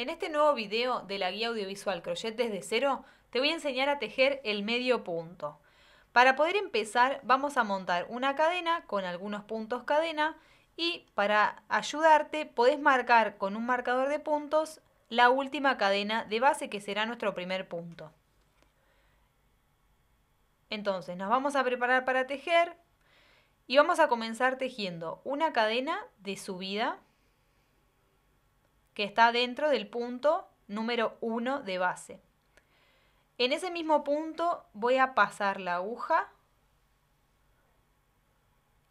En este nuevo video de la guía audiovisual Crochet desde cero, te voy a enseñar a tejer el medio punto. Para poder empezar, vamos a montar una cadena con algunos puntos cadena y para ayudarte podés marcar con un marcador de puntos la última cadena de base que será nuestro primer punto. Entonces, nos vamos a preparar para tejer y vamos a comenzar tejiendo una cadena de subida que está dentro del punto número 1 de base. En ese mismo punto voy a pasar la aguja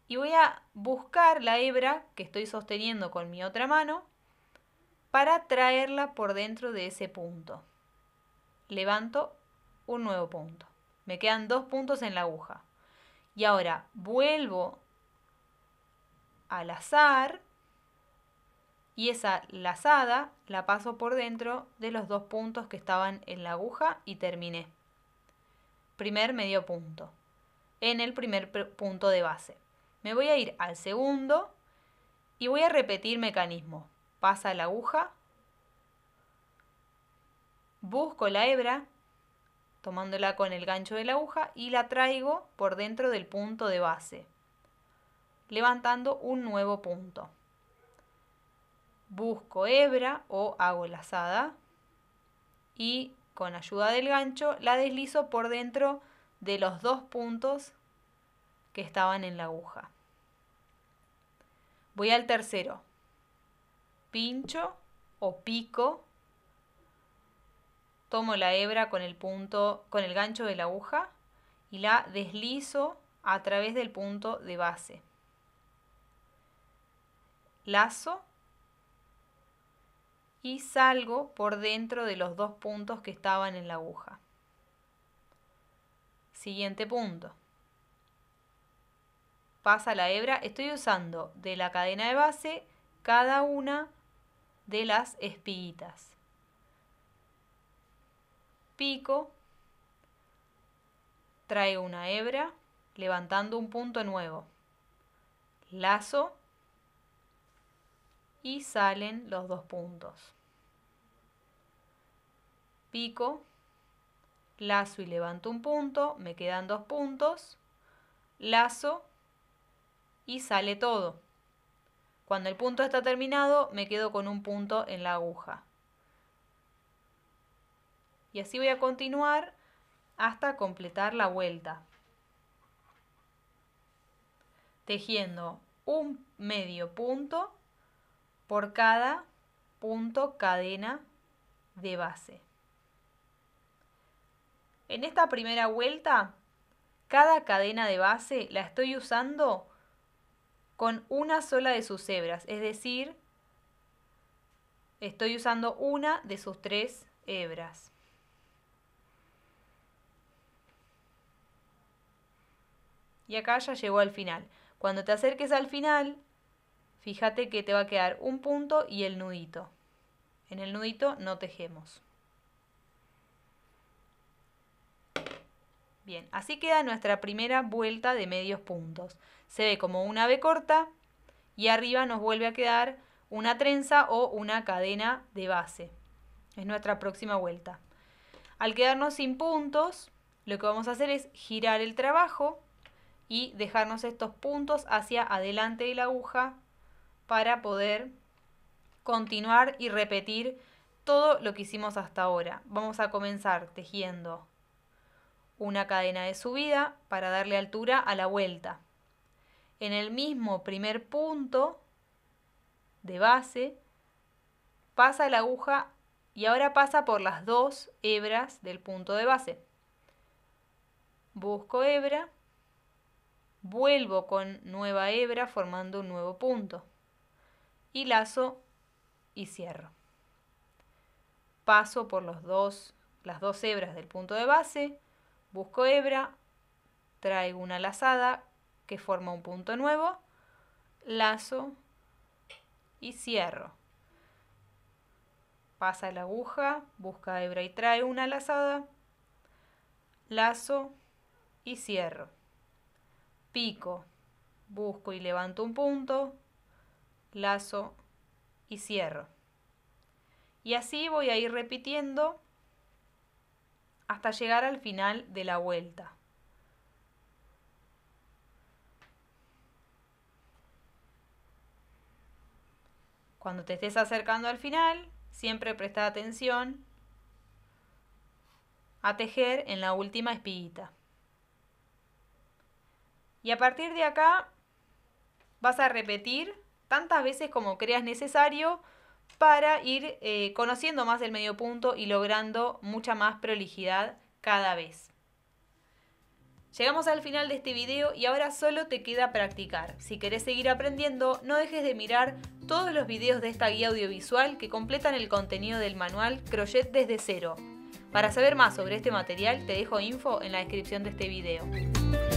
y voy a buscar la hebra que estoy sosteniendo con mi otra mano para traerla por dentro de ese punto. Levanto un nuevo punto. Me quedan dos puntos en la aguja. Y ahora vuelvo al azar y esa lazada la paso por dentro de los dos puntos que estaban en la aguja y terminé. Primer medio punto. En el primer punto de base. Me voy a ir al segundo y voy a repetir mecanismo. Pasa la aguja, busco la hebra, tomándola con el gancho de la aguja y la traigo por dentro del punto de base, levantando un nuevo punto busco hebra o hago lazada y con ayuda del gancho la deslizo por dentro de los dos puntos que estaban en la aguja. Voy al tercero. Pincho o pico. Tomo la hebra con el punto con el gancho de la aguja y la deslizo a través del punto de base. Lazo y salgo por dentro de los dos puntos que estaban en la aguja. Siguiente punto. Pasa la hebra. Estoy usando de la cadena de base cada una de las espiguitas. Pico. Traigo una hebra levantando un punto nuevo. Lazo y salen los dos puntos. Pico, lazo y levanto un punto, me quedan dos puntos, lazo y sale todo. Cuando el punto está terminado, me quedo con un punto en la aguja. Y así voy a continuar hasta completar la vuelta. Tejiendo un medio punto por cada punto cadena de base. En esta primera vuelta, cada cadena de base la estoy usando con una sola de sus hebras, es decir, estoy usando una de sus tres hebras. Y acá ya llegó al final. Cuando te acerques al final, fíjate que te va a quedar un punto y el nudito. En el nudito no tejemos. Bien, así queda nuestra primera vuelta de medios puntos. Se ve como una B corta y arriba nos vuelve a quedar una trenza o una cadena de base. Es nuestra próxima vuelta. Al quedarnos sin puntos, lo que vamos a hacer es girar el trabajo y dejarnos estos puntos hacia adelante de la aguja para poder continuar y repetir todo lo que hicimos hasta ahora. Vamos a comenzar tejiendo una cadena de subida para darle altura a la vuelta. En el mismo primer punto de base pasa la aguja y ahora pasa por las dos hebras del punto de base. Busco hebra, vuelvo con nueva hebra formando un nuevo punto y lazo y cierro. Paso por los dos, las dos hebras del punto de base, busco hebra, traigo una lazada que forma un punto nuevo, lazo y cierro. Pasa la aguja, busca hebra y trae una lazada, lazo y cierro. Pico, busco y levanto un punto, lazo y cierro. Y así voy a ir repitiendo hasta llegar al final de la vuelta. Cuando te estés acercando al final, siempre presta atención a tejer en la última espiguita. Y a partir de acá vas a repetir tantas veces como creas necesario para ir eh, conociendo más el medio punto y logrando mucha más prolijidad cada vez. Llegamos al final de este video y ahora solo te queda practicar. Si querés seguir aprendiendo, no dejes de mirar todos los videos de esta guía audiovisual que completan el contenido del manual Crochet desde cero. Para saber más sobre este material, te dejo info en la descripción de este video.